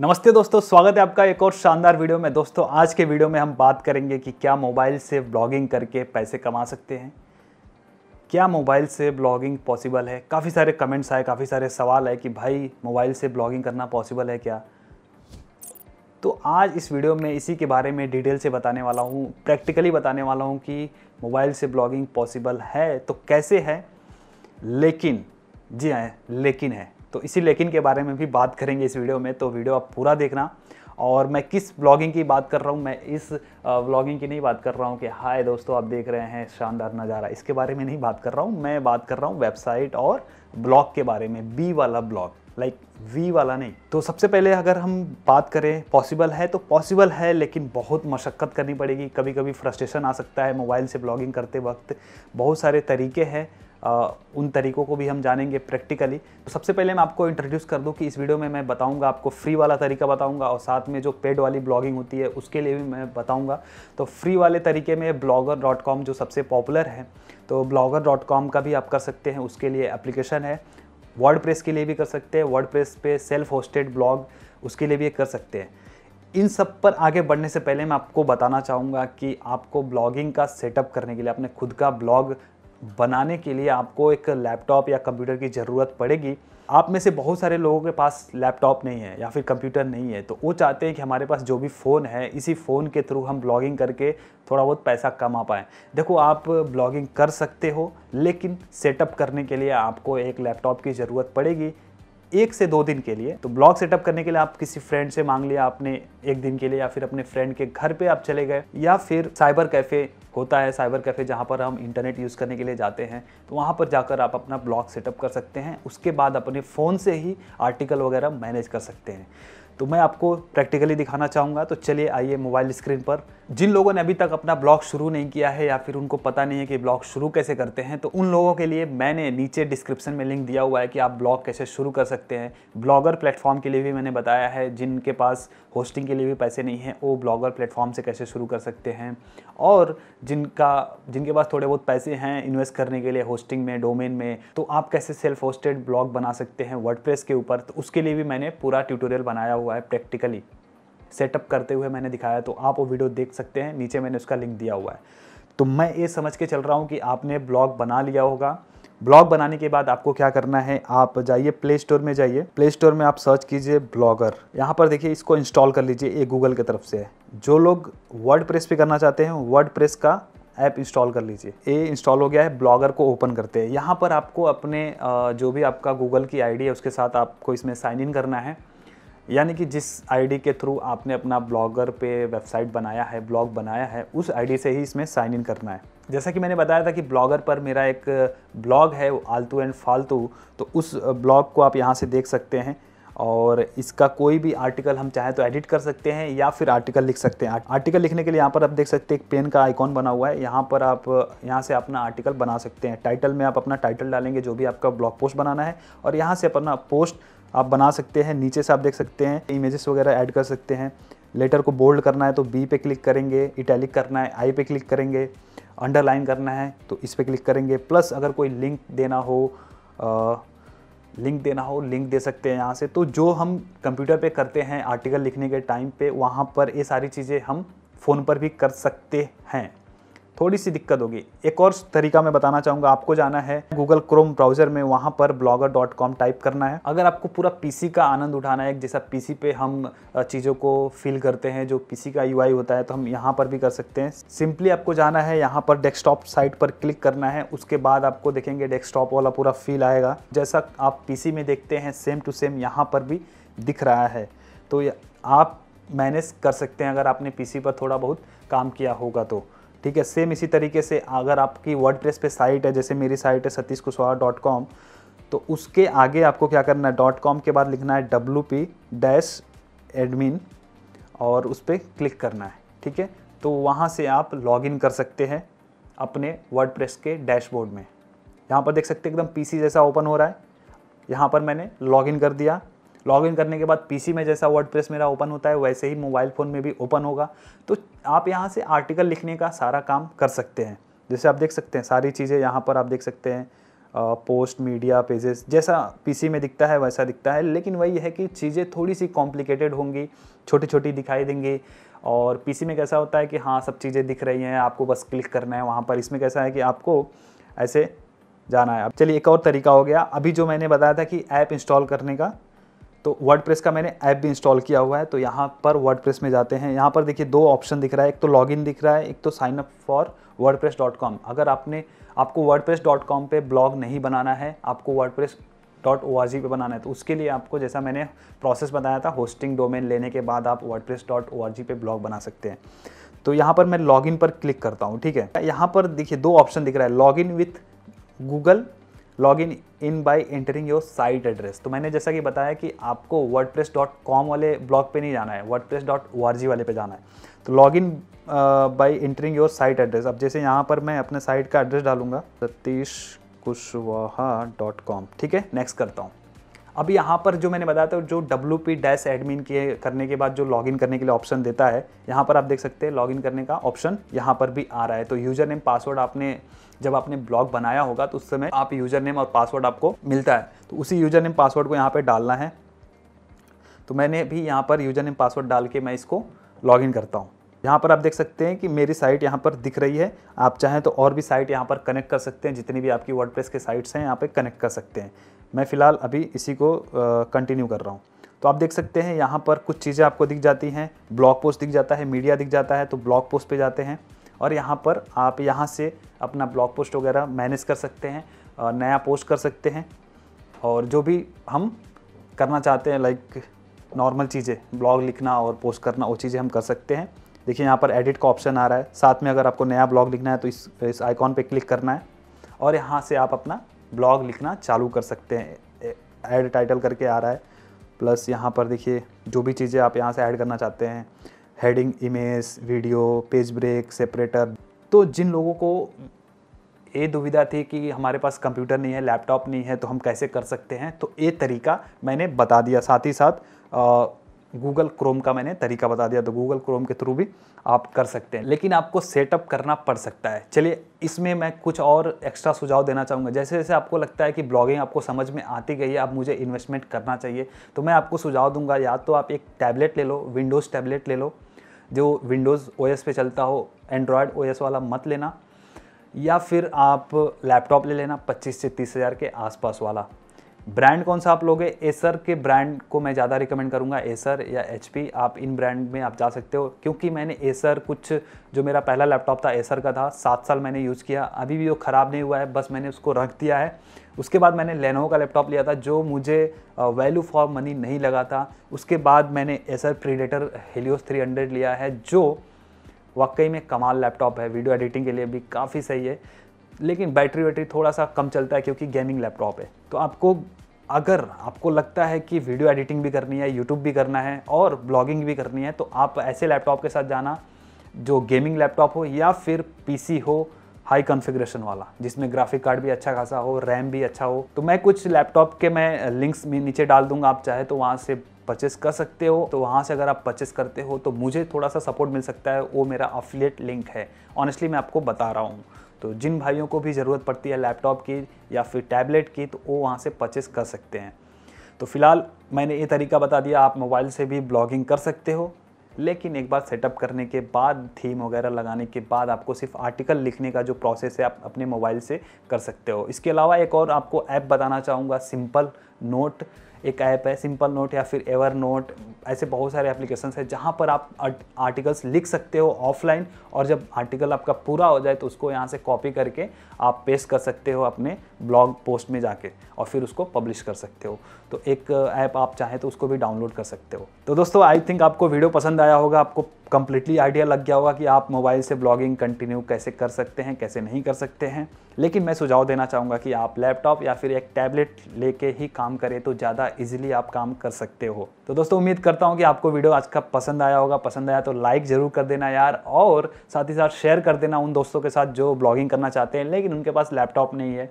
नमस्ते दोस्तों स्वागत है आपका एक और शानदार वीडियो में दोस्तों आज के वीडियो में हम बात करेंगे कि क्या मोबाइल से ब्लॉगिंग करके पैसे कमा सकते हैं क्या मोबाइल से ब्लॉगिंग पॉसिबल है काफ़ी सारे कमेंट्स आए काफ़ी सारे सवाल आए कि भाई मोबाइल से ब्लॉगिंग करना पॉसिबल है क्या तो आज इस वीडियो में इसी के बारे में डिटेल से बताने वाला हूँ प्रैक्टिकली बताने वाला हूँ कि मोबाइल से ब्लॉगिंग पॉसिबल है तो कैसे है लेकिन जी हाँ लेकिन है तो इसी लेकिन के बारे में भी बात करेंगे इस वीडियो में तो वीडियो आप पूरा देखना और मैं किस ब्लॉगिंग की बात कर रहा हूँ मैं इस ब्लॉगिंग की नहीं बात कर रहा हूँ कि हाय दोस्तों आप देख रहे हैं शानदार नज़ारा इसके बारे में नहीं बात कर रहा हूँ मैं बात कर रहा हूँ वेबसाइट और ब्लॉग के बारे में बी वाला ब्लॉग लाइक like वी वाला नहीं तो सबसे पहले अगर हम बात करें पॉसिबल है तो पॉसिबल है लेकिन बहुत मशक्क़त करनी पड़ेगी कभी कभी फ्रस्ट्रेशन आ सकता है मोबाइल से ब्लॉगिंग करते वक्त बहुत सारे तरीके हैं उन तरीकों को भी हम जानेंगे प्रैक्टिकली तो सबसे पहले मैं आपको इंट्रोड्यूस कर दूँ कि इस वीडियो में मैं बताऊँगा आपको फ्री वाला तरीका बताऊँगा और साथ में जो पेड वाली ब्लॉगिंग होती है उसके लिए भी मैं बताऊँगा तो फ्री वाले तरीके में ब्लॉगर जो सबसे पॉपुलर है तो ब्लॉगर का भी आप कर सकते हैं उसके लिए एप्लीकेशन है वर्ड के लिए भी कर सकते हैं वर्ड पे सेल्फ होस्टेड ब्लॉग उसके लिए भी कर सकते हैं इन सब पर आगे बढ़ने से पहले मैं आपको बताना चाहूँगा कि आपको ब्लॉगिंग का सेटअप करने के लिए अपने खुद का ब्लॉग बनाने के लिए आपको एक लैपटॉप या कंप्यूटर की ज़रूरत पड़ेगी आप में से बहुत सारे लोगों के पास लैपटॉप नहीं है या फिर कंप्यूटर नहीं है तो वो चाहते हैं कि हमारे पास जो भी फ़ोन है इसी फ़ोन के थ्रू हम ब्लॉगिंग करके थोड़ा बहुत पैसा कमा पाएँ देखो आप ब्लॉगिंग कर सकते हो लेकिन सेटअप करने के लिए आपको एक लैपटॉप की ज़रूरत पड़ेगी एक से दो दिन के लिए तो ब्लॉग सेटअप करने के लिए आप किसी फ्रेंड से मांग लिया आपने एक दिन के लिए या फिर अपने फ्रेंड के घर पे आप चले गए या फिर साइबर कैफे होता है साइबर कैफ़े जहाँ पर हम इंटरनेट यूज़ करने के लिए जाते हैं तो वहाँ पर जाकर आप अपना ब्लॉग सेटअप कर सकते हैं उसके बाद अपने फ़ोन से ही आर्टिकल वगैरह मैनेज कर सकते हैं तो मैं आपको प्रैक्टिकली दिखाना चाहूँगा तो चलिए आइए मोबाइल स्क्रीन पर जिन लोगों ने अभी तक अपना ब्लॉग शुरू नहीं किया है या फिर उनको पता नहीं है कि ब्लॉग शुरू कैसे करते हैं तो उन लोगों के लिए मैंने नीचे डिस्क्रिप्शन में लिंक दिया हुआ है कि आप ब्लॉग कैसे शुरू कर सकते हैं ब्लॉगर प्लेटफॉर्म के लिए भी मैंने बताया है जिनके पास होस्टिंग के लिए भी पैसे नहीं हैं वो ब्लॉगर प्लेटफॉर्म से कैसे शुरू कर सकते हैं और जिनका जिनके पास थोड़े बहुत पैसे हैं इन्वेस्ट करने के लिए होस्टिंग में डोमेन में तो आप कैसे सेल्फ होस्टेड ब्लॉग बना सकते हैं वर्ड के ऊपर तो उसके लिए भी मैंने पूरा ट्यूटोरियल बनाया हुआ है प्रैक्टिकली सेटअप करते हुए मैंने दिखाया तो आप वो वीडियो देख सकते हैं नीचे मैंने उसका लिंक दिया हुआ है तो मैं ये समझ के चल रहा हूँ कि आपने ब्लॉग बना लिया होगा ब्लॉग बनाने के बाद आपको क्या करना है आप जाइए प्ले स्टोर में जाइए प्ले स्टोर में आप सर्च कीजिए ब्लॉगर यहाँ पर देखिए इसको इंस्टॉल कर लीजिए ये गूगल की तरफ से जो लोग वर्ड प्रेस पे करना चाहते हैं वर्ड प्रेस का ऐप इंस्टॉल कर लीजिए ये इंस्टॉल हो गया है ब्लॉगर को ओपन करते हैं यहाँ पर आपको अपने जो भी आपका गूगल की आईडी है उसके साथ आपको इसमें साइन इन करना है यानी कि जिस आईडी के थ्रू आपने अपना ब्लॉगर पे वेबसाइट बनाया है ब्लॉग बनाया है उस आईडी से ही इसमें साइन इन करना है जैसा कि मैंने बताया था कि ब्लॉगर पर मेरा एक ब्लॉग है आलतू एंड फालतू तो उस ब्लॉग को आप यहाँ से देख सकते हैं और इसका कोई भी आर्टिकल हम चाहें तो एडिट कर सकते हैं या फिर आर्टिकल लिख सकते हैं आर्टिकल लिखने के लिए यहाँ पर आप देख सकते हैं एक पेन का आइकॉन बना हुआ है यहाँ पर आप यहाँ से अपना आर्टिकल बना सकते हैं टाइटल में आप अपना टाइटल डालेंगे जो भी आपका ब्लॉग पोस्ट बनाना है और यहाँ से अपना पोस्ट आप बना सकते हैं नीचे से आप देख सकते हैं इमेजेस वगैरह ऐड कर सकते हैं लेटर को बोल्ड करना है तो बी पे क्लिक करेंगे इटैलिक करना है आई पे क्लिक करेंगे अंडरलाइन करना है तो इस पे क्लिक करेंगे प्लस अगर कोई लिंक देना हो आ, लिंक देना हो लिंक दे सकते हैं यहाँ से तो जो हम कंप्यूटर पे करते हैं आर्टिकल लिखने के टाइम पे वहाँ पर ये सारी चीज़ें हम फ़ोन पर भी कर सकते हैं थोड़ी सी दिक्कत होगी एक और तरीका मैं बताना चाहूँगा आपको जाना है गूगल क्रोम ब्राउजर में वहाँ पर ब्लॉगर डॉट कॉम टाइप करना है अगर आपको पूरा पीसी का आनंद उठाना है जैसा पीसी पे हम चीज़ों को फील करते हैं जो पीसी का यूआई होता है तो हम यहाँ पर भी कर सकते हैं सिंपली आपको जाना है यहाँ पर डेस्कटॉप साइट पर क्लिक करना है उसके बाद आपको देखेंगे डेस्कटॉप वाला पूरा फील आएगा जैसा आप पी में देखते हैं सेम टू सेम यहाँ पर भी दिख रहा है तो आप मैनेज कर सकते हैं अगर आपने पीसी पर थोड़ा बहुत काम किया होगा तो ठीक है सेम इसी तरीके से अगर आपकी वर्ड पे साइट है जैसे मेरी साइट है सतीश कुशवाहा डॉट कॉम तो उसके आगे आपको क्या करना है डॉट कॉम के बाद लिखना है डब्लू पी डैश एडमिन और उस पर क्लिक करना है ठीक है तो वहाँ से आप लॉगिन कर सकते हैं अपने वर्ड के डैशबोर्ड में यहाँ पर देख सकते हैं एकदम पी जैसा ओपन हो रहा है यहाँ पर मैंने लॉगिन कर दिया लॉग इन करने के बाद पीसी में जैसा वर्ड मेरा ओपन होता है वैसे ही मोबाइल फ़ोन में भी ओपन होगा तो आप यहाँ से आर्टिकल लिखने का सारा काम कर सकते हैं जैसे आप देख सकते हैं सारी चीज़ें यहाँ पर आप देख सकते हैं पोस्ट मीडिया पेजेस जैसा पीसी में दिखता है वैसा दिखता है लेकिन वही है कि चीज़ें थोड़ी सी कॉम्प्लिकेटेड होंगी छोटी छोटी दिखाई देंगी और पीसी में कैसा होता है कि हाँ सब चीज़ें दिख रही हैं आपको बस क्लिक करना है वहाँ पर इसमें कैसा है कि आपको ऐसे जाना है अब चलिए एक और तरीका हो गया अभी जो मैंने बताया था कि ऐप इंस्टॉल करने का तो वर्ड का मैंने ऐप भी इंस्टॉल किया हुआ है तो यहाँ पर वर्ड में जाते हैं यहाँ पर देखिए दो ऑप्शन दिख रहा है एक तो लॉगिन दिख रहा है एक तो साइन अप फॉर वर्ड अगर आपने आपको वर्ड पर ब्लॉग नहीं बनाना है आपको word dot O R G पर बनाना है तो उसके लिए आपको जैसा मैंने प्रोसेस बताया था होस्टिंग डोमेन लेने के बाद आप WordPress dot O R G पर ब्लॉग बना सकते हैं तो यहाँ पर मैं लॉगिन पर क्लिक करता हूँ ठीक है यहाँ पर देखिए दो ऑप्शन दिख रहा है login with Google log in in by entering your site address तो मैंने जैसा कि बताया कि आपको वर्ड डॉट कॉम वाले ब्लॉग पे नहीं जाना है word dot O R G वाले पे जाना है तो log in by entering your site address अब जैसे यहाँ पर मैं अपने साइट का एड्रेस डालूंगा सतीश कुशवाहा डॉट कॉम ठीक है नेक्स्ट करता हूँ अब यहाँ पर जो मैंने बताया था जो डब्ल्यू पी डैश एडमिन के करने के बाद जो लॉगिन करने के लिए ऑप्शन देता है यहाँ पर आप देख सकते हैं लॉगिन करने का ऑप्शन यहाँ पर भी आ रहा है तो यूजर नेम पासवर्ड आपने जब आपने ब्लॉग बनाया होगा तो उस समय आप यूजर नेम और पासवर्ड आपको मिलता है तो उसी यूजर नेम पासवर्ड को यहाँ पर डालना है तो मैंने भी यहाँ पर यूजर नेम पासवर्ड डाल के मैं इसको लॉगिन करता हूँ यहाँ पर आप देख सकते हैं कि मेरी साइट यहाँ पर दिख रही है आप चाहें तो और भी साइट यहाँ पर कनेक्ट कर सकते हैं जितनी भी आपकी वर्डप्रेस के साइट्स हैं यहाँ पर कनेक्ट कर सकते हैं मैं फ़िलहाल अभी इसी को कंटिन्यू कर रहा हूँ तो आप देख सकते हैं यहाँ पर कुछ चीज़ें आपको दिख जाती हैं ब्लॉग पोस्ट दिख जाता है मीडिया दिख जाता है तो ब्लॉग पोस्ट पे जाते हैं और यहाँ पर आप यहाँ से अपना ब्लॉग पोस्ट वगैरह मैनेज कर सकते हैं नया पोस्ट कर सकते हैं और जो भी हम करना चाहते हैं लाइक नॉर्मल चीज़ें ब्लॉग लिखना और पोस्ट करना वो चीज़ें हम कर सकते हैं देखिए यहाँ पर एडिट का ऑप्शन आ रहा है साथ में अगर आपको नया ब्लॉग लिखना है तो इस इस आइकॉन पर क्लिक करना है और यहाँ से आप अपना ब्लॉग लिखना चालू कर सकते हैं ऐड टाइटल करके आ रहा है प्लस यहाँ पर देखिए जो भी चीज़ें आप यहाँ से ऐड करना चाहते हैं heading image video page break separator तो जिन लोगों को ये दुविधा थी कि हमारे पास कंप्यूटर नहीं है लैपटॉप नहीं है तो हम कैसे कर सकते हैं तो ये तरीका मैंने बता दिया साथ ही साथ गूगल क्रोम का मैंने तरीका बता दिया तो गूगल क्रोम के थ्रू भी आप कर सकते हैं लेकिन आपको सेटअप करना पड़ सकता है चलिए इसमें मैं कुछ और एक्स्ट्रा सुझाव देना चाहूँगा जैसे जैसे आपको लगता है कि ब्लॉगिंग आपको समझ में आती गई है अब मुझे इन्वेस्टमेंट करना चाहिए तो मैं आपको सुझाव दूंगा या तो आप एक टैबलेट ले लो विंडोज़ टैबलेट ले लो जो विंडोज़ ओ पे चलता हो एंड्रॉयड ओ वाला मत लेना या फिर आप लैपटॉप ले लेना 25 से तीस हज़ार के आसपास वाला ब्रांड कौन सा आप लोगे एसर के ब्रांड को मैं ज़्यादा रिकमेंड करूँगा एसर या एच आप इन ब्रांड में आप जा सकते हो क्योंकि मैंने एसर कुछ जो मेरा पहला लैपटॉप था एसर का था सात साल मैंने यूज़ किया अभी भी वो ख़राब नहीं हुआ है बस मैंने उसको रख दिया है उसके बाद मैंने लेनोवो का लैपटॉप लिया था जो मुझे वैल्यू फॉर मनी नहीं लगा था उसके बाद मैंने एसर प्रीडेटर हेलियोस 300 लिया है जो वाकई में कमाल लैपटॉप है वीडियो एडिटिंग के लिए भी काफ़ी सही है लेकिन बैटरी वैटरी थोड़ा सा कम चलता है क्योंकि गेमिंग लैपटॉप है तो आपको अगर आपको लगता है कि वीडियो एडिटिंग भी करनी है यूट्यूब भी करना है और ब्लॉगिंग भी करनी है तो आप ऐसे लैपटॉप के साथ जाना जो गेमिंग लैपटॉप हो या फिर पीसी हो हाई कॉन्फ़िगरेशन वाला जिसमें ग्राफिक कार्ड भी अच्छा खासा हो रैम भी अच्छा हो तो मैं कुछ लैपटॉप के मैं लिंक्स में नीचे डाल दूंगा आप चाहे तो वहाँ से परचेस कर सकते हो तो वहाँ से अगर आप परचेस करते हो तो मुझे थोड़ा सा सपोर्ट मिल सकता है वो मेरा अफिलियट लिंक है ऑनेस्टली मैं आपको बता रहा हूँ तो जिन भाइयों को भी ज़रूरत पड़ती है लैपटॉप की या फिर टैबलेट की तो वो वहाँ से परचेस कर सकते हैं तो फिलहाल मैंने ये तरीका बता दिया आप मोबाइल से भी ब्लॉगिंग कर सकते हो लेकिन एक बार सेटअप करने के बाद थीम वगैरह लगाने के बाद आपको सिर्फ आर्टिकल लिखने का जो प्रोसेस है आप अपने मोबाइल से कर सकते हो इसके अलावा एक और आपको ऐप बताना चाहूँगा सिंपल नोट एक ऐप है सिंपल नोट या फिर एवर नोट ऐसे बहुत सारे एप्लीकेशन है जहाँ पर आप आर्टिकल्स लिख सकते हो ऑफलाइन और जब आर्टिकल आपका पूरा हो जाए तो उसको यहाँ से कॉपी करके आप पेस्ट कर सकते हो अपने ब्लॉग पोस्ट में जाके और फिर उसको पब्लिश कर सकते हो तो एक ऐप आप चाहें तो उसको भी डाउनलोड कर सकते हो तो दोस्तों आई थिंक आपको वीडियो पसंद आया होगा आपको कंप्लीटली आइडिया लग गया होगा कि आप मोबाइल से ब्लॉगिंग कंटिन्यू कैसे कर सकते हैं कैसे नहीं कर सकते हैं लेकिन मैं सुझाव देना चाहूँगा कि आप लैपटॉप या फिर एक टैबलेट लेके ही काम करें तो ज़्यादा इजीली आप काम कर सकते हो तो दोस्तों उम्मीद करता हूँ कि आपको वीडियो आज का पसंद आया होगा पसंद आया तो लाइक ज़रूर कर देना यार और साथ ही साथ शेयर कर देना उन दोस्तों के साथ जो ब्लॉगिंग करना चाहते हैं लेकिन उनके पास लैपटॉप नहीं है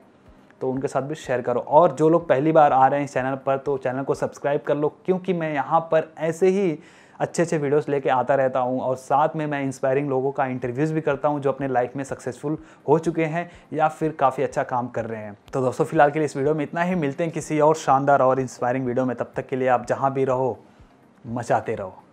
तो उनके साथ भी शेयर करो और जो लोग पहली बार आ रहे हैं इस चैनल पर तो चैनल को सब्सक्राइब कर लो क्योंकि मैं यहाँ पर ऐसे ही अच्छे अच्छे वीडियोस लेके आता रहता हूँ और साथ में मैं इंस्पायरिंग लोगों का इंटरव्यूज़ भी करता हूँ जो अपने लाइफ में सक्सेसफुल हो चुके हैं या फिर काफ़ी अच्छा काम कर रहे हैं तो दोस्तों फिलहाल के लिए इस वीडियो में इतना ही मिलते हैं किसी और शानदार और इंस्पायरिंग वीडियो में तब तक के लिए आप जहाँ भी रहो मचाते रहो